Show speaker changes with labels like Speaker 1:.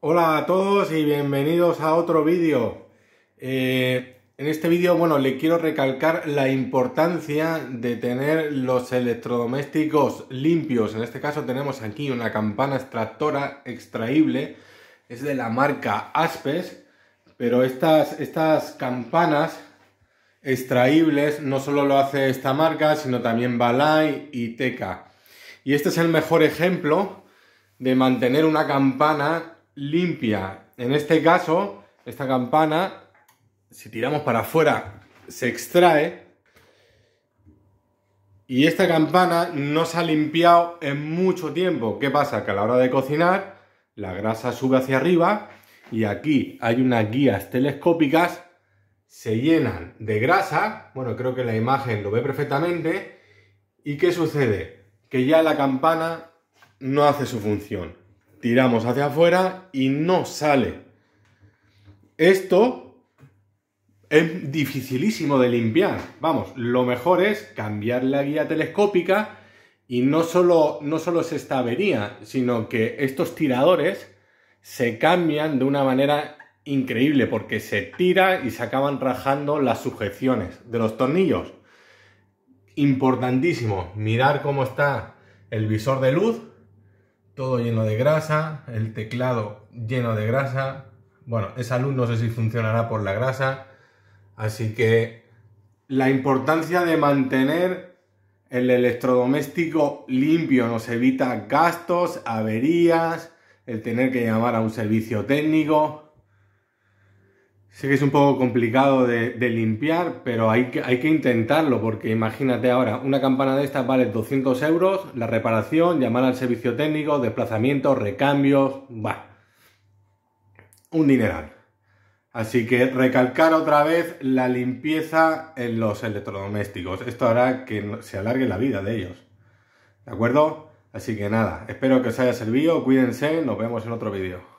Speaker 1: Hola a todos y bienvenidos a otro vídeo. Eh, en este vídeo, bueno, le quiero recalcar la importancia de tener los electrodomésticos limpios. En este caso tenemos aquí una campana extractora extraíble. Es de la marca Aspes, pero estas, estas campanas extraíbles no solo lo hace esta marca, sino también Balay y Teca. Y este es el mejor ejemplo de mantener una campana limpia. En este caso, esta campana, si tiramos para afuera, se extrae. Y esta campana no se ha limpiado en mucho tiempo. ¿Qué pasa? Que a la hora de cocinar, la grasa sube hacia arriba y aquí hay unas guías telescópicas, se llenan de grasa, bueno, creo que la imagen lo ve perfectamente, ¿y qué sucede? Que ya la campana no hace su función tiramos hacia afuera y no sale. Esto es dificilísimo de limpiar. Vamos, lo mejor es cambiar la guía telescópica y no solo, no solo es esta avería, sino que estos tiradores se cambian de una manera increíble porque se tira y se acaban rajando las sujeciones de los tornillos. Importantísimo, mirar cómo está el visor de luz todo lleno de grasa, el teclado lleno de grasa. Bueno, esa luz no sé si funcionará por la grasa. Así que la importancia de mantener el electrodoméstico limpio nos evita gastos, averías, el tener que llamar a un servicio técnico. Sé que es un poco complicado de, limpiar, pero hay que, hay que, intentarlo, porque imagínate ahora, una campana de estas vale 200 euros, la reparación, llamar al servicio técnico, desplazamiento, recambios, va. Un dineral. Así que recalcar otra vez la limpieza en los electrodomésticos. Esto hará que se alargue la vida de ellos. ¿De acuerdo? Así que nada, espero que os haya servido, cuídense, nos vemos en otro vídeo.